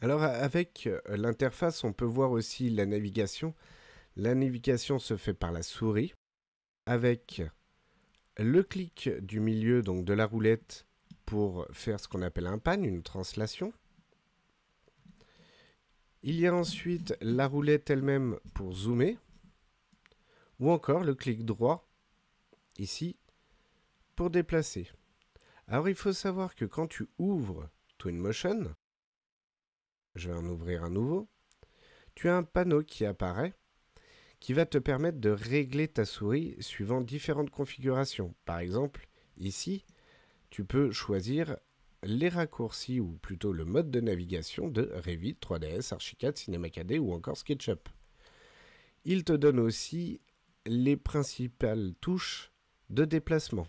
Alors avec euh, l'interface, on peut voir aussi la navigation. La navigation se fait par la souris avec le clic du milieu donc de la roulette pour faire ce qu'on appelle un pan, une translation. Il y a ensuite la roulette elle-même pour zoomer ou encore le clic droit ici pour déplacer. Alors il faut savoir que quand tu ouvres Twinmotion, je vais en ouvrir un nouveau. Tu as un panneau qui apparaît qui va te permettre de régler ta souris suivant différentes configurations. Par exemple, ici, tu peux choisir les raccourcis ou plutôt le mode de navigation de Revit, 3DS, Archicad, 4D ou encore SketchUp. Il te donne aussi les principales touches de déplacement.